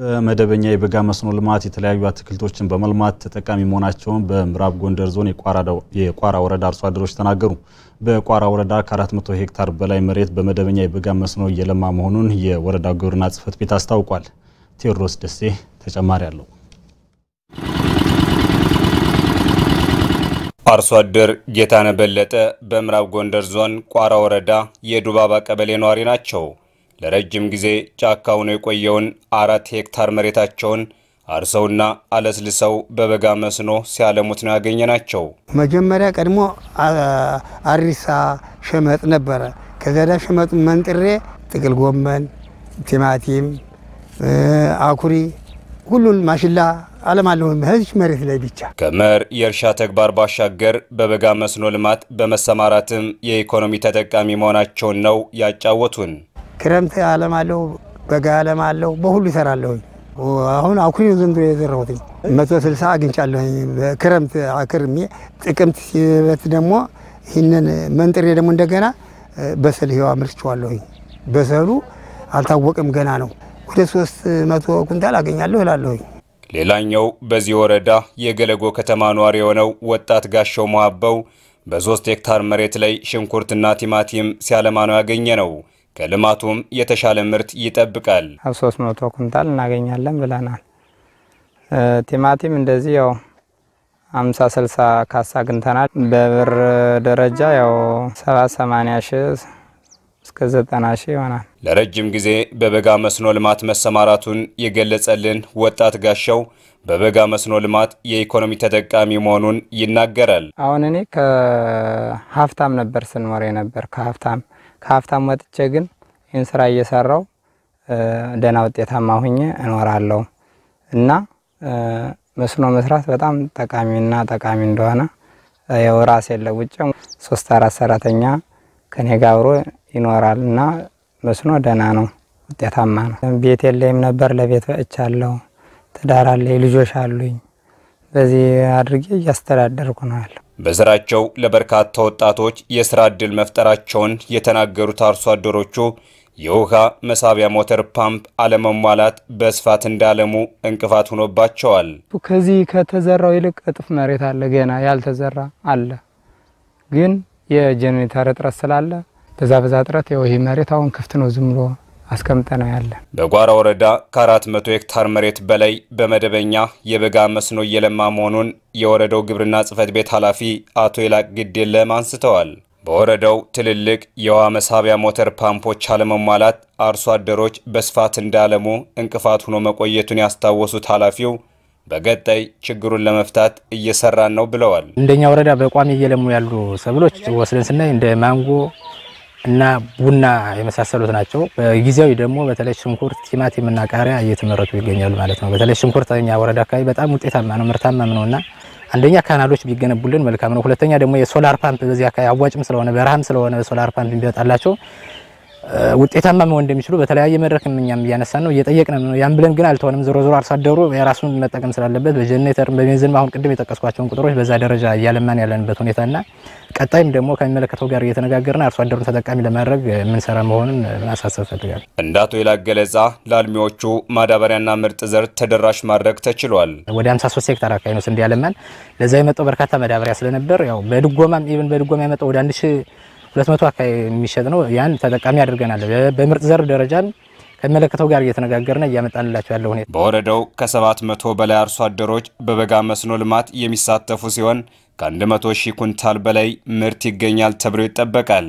በመደበኛ የበጋ መስኖ ልማት የተለያዩ አትክልቶችን በመልማት ተጠቃሚ መሆናቸውን በምዕራብ ጎንደር ዞን የቋራ ወረዳ አርሶ አደሮች ተናገሩ። በቋራ ወረዳ ከ400 ሄክታር በላይ መሬት በመደበኛ የበጋ መስኖ እየለማ መሆኑን የወረዳው ግብርና ጽሕፈት ቤት አስታውቋል። ቴዎድሮስ ደሴ ተጨማሪ አለው። አርሶ አደር ጌታነ በለጠ በምዕራብ ጎንደር ዞን ቋራ ወረዳ የዱባባ ቀበሌ ነዋሪ ናቸው። ለረጅም ጊዜ ጫካ ሆኖ የቆየውን አራት ሄክታር መሬታቸውን አርሰውና አለስልሰው በበጋ መስኖ ሲያለሙት ነው ናቸው። መጀመሪያ ቀድሞ አሪሳ ሸመጥ ነበረ። ከዛዳ ሸመጡ መንጥሬ ጥቅል ጎመን፣ ቲማቲም፣ አኩሪ ሁሉን ማሽላ አለማለሁም ህዝች መሬት ላይ ብቻ ከመር የእርሻ ተግባር ባሻገር በበጋ መስኖ ልማት በመሰማራትም የኢኮኖሚ ተጠቃሚ መሆናቸውን ነው ያጫወቱን። ክረምት አለም አለው፣ በጋ አለም አለው፣ በሁሉ ይሰራለሁ። አሁን አኩሪ ዘንድሮ የዘራሁትኝ መቶ ስልሳ አግኝቻለሁኝ። ክረምት አክርሜ ጥቅምት ሲበት ደግሞ ይህንን መንጥሬ ደግሞ እንደገና በሰል ህዋ አምርቼዋለሁኝ። በሰሉ አልታወቅም ገና ነው። ወደ ሶስት መቶ ኩንታል አገኛለሁ እላለሁኝ። ሌላኛው በዚህ ወረዳ የገለጎ ከተማ ኗሪ የሆነው ወጣት ጋሻው መሀበው በሶስት ሄክታር መሬት ላይ ሽንኩርትና ቲማቲም ሲያለማ ነው ያገኘ ነው። ከልማቱም የተሻለ ምርት ይጠብቃል። አብ 300 ኩንታል እናገኛለን ብለናል። ቲማቲም እንደዚህ ያው 50 60 ካሳ አግኝተናል። በብር ደረጃ ያው 70 80 ሺ እስከ 90 ሺ ይሆናል። ለረጅም ጊዜ በበጋ መስኖ ልማት መሰማራቱን የገለጸልን ወጣት ጋሻው በበጋ መስኖ ልማት የኢኮኖሚ ተጠቃሚ መሆኑን ይናገራል። አሁን እኔ ከሀብታም ነበር ስንኖር ነበር ከሀብታም ከሀብታም ወጥቼ ግን ይህን ስራ እየሰራው ደህና ውጤታማ ሁኜ እኖራለሁ እና መስኖ መስራት በጣም ጠቃሚና ጠቃሚ እንደሆነ ያው ራሴን ለውጬ ሶስት አራት ሰራተኛ ከኔ ጋር አብሮ ይኖራል እና መስኖ ደህና ነው፣ ውጤታማ ነው። ቤት የለኝም ነበር ለቤት በእቻለሁ። ትዳር አለኝ፣ ልጆች አሉኝ። በዚህ አድርጌ እያስተዳደርኩ ነው ያለው። በዘራቸው ለበርካታ ወጣቶች የስራ ዕድል መፍጠራቸውን የተናገሩት አርሶ አደሮቹ የውሃ መሳቢያ ሞተር ፓምፕ አለመሟላት በስፋት እንዳለሙ እንቅፋት ሆኖባቸዋል። ከዚህ ከተዘራው ይልቅ እጥፍ መሬት አለ፣ ገና ያልተዘራ አለ። ግን የጄኔሬተር እጥረት ስላለ በዛ በዛ እጥረት ይህ መሬት አሁን ክፍት ነው ዝም ብሎ አስቀምጠነው ያለ። በጓራ ወረዳ ከ400 ሄክታር መሬት በላይ በመደበኛ የበጋ መስኖ እየለማ መሆኑን የወረዳው ግብርና ጽሕፈት ቤት ኃላፊ አቶ ይላቅ ግዴለም አንስተዋል። በወረዳው ትልልቅ የውሃ መሳቢያ ሞተር ፓምፖች አለመሟላት አርሶ አደሮች በስፋት እንዳለሙ እንቅፋት ሆኖ መቆየቱን ያስታወሱት ኃላፊው በቀጣይ ችግሩን ለመፍታት እየሰራን ነው ብለዋል። እንደኛ ወረዳ በቋሚ እየለሙ ያሉ ሰብሎች ወስደን ስናይ እንደ ማንጎ እና ቡና የመሳሰሉት ናቸው። በጊዜያዊ ደግሞ በተለይ ሽንኩርት፣ ቲማቲም እና ቃሪያ እየተመረቱ ይገኛሉ ማለት ነው። በተለይ ሽንኩርት እኛ ወረዳ አካባቢ በጣም ውጤታማ ነው፣ ምርታማም ነው እና አንደኛ ካናሎች ቢገነቡልን መልካም ነው። ሁለተኛ ደግሞ የሶላር ፓምፕ በዚህ አካባቢ አዋጭም ስለሆነ በረሃም ስለሆነ ሶላር ፓምፕ ቢወጣላቸው ውጤታማ መሆን እንደሚችሉ በተለያየ መድረክ እኛም እያነሳን ነው፣ እየጠየቅን ነው። ያን ብለን ግን አልተሆንም። ዞሮ ዞሮ አርሶ አደሩ የራሱን መጠቀም ስላለበት በጀኔተር በቤንዚን አሁን ቅድም የጠቀስኳቸውን ቁጥሮች በዛ ደረጃ እያለማን ያለንበት ሁኔታና ቀጣይም ደግሞ ከሚመለከተው ጋር እየተነጋገርን አርሶ አደሩን ተጠቃሚ ለማድረግ የምንሰራ መሆኑን ማሳሰብ ፈልጋል። እንደ አቶ ይላቅ ገለጻ ለአልሚዎቹ ማዳበሪያና ምርጥ ዘር ተደራሽ ማድረግ ተችሏል። ወደ 53 ሄክታር አካባቢ ነው ስንዴ ያለማን። ለዛ የመጣው በርካታ ማዳበሪያ ስለነበር ያው በድጎማም ኢቨን በድጎማ የመጣው ወደ 1 ሁለት መቶ አካባቢ የሚሸጥ ነው። ያን ተጠቃሚ አድርገናል። በምርጥ ዘር ደረጃም ከመለከተው ጋር እየተነጋገርና እያመጣንላቸው ያለው ሁኔታ በወረዳው ከሰባት መቶ በላይ አርሶ አደሮች በበጋ መስኖ ልማት የሚሳተፉ ሲሆን ከአንድ መቶ ሺህ ኩንታል በላይ ምርት ይገኛል ተብሎ ይጠበቃል።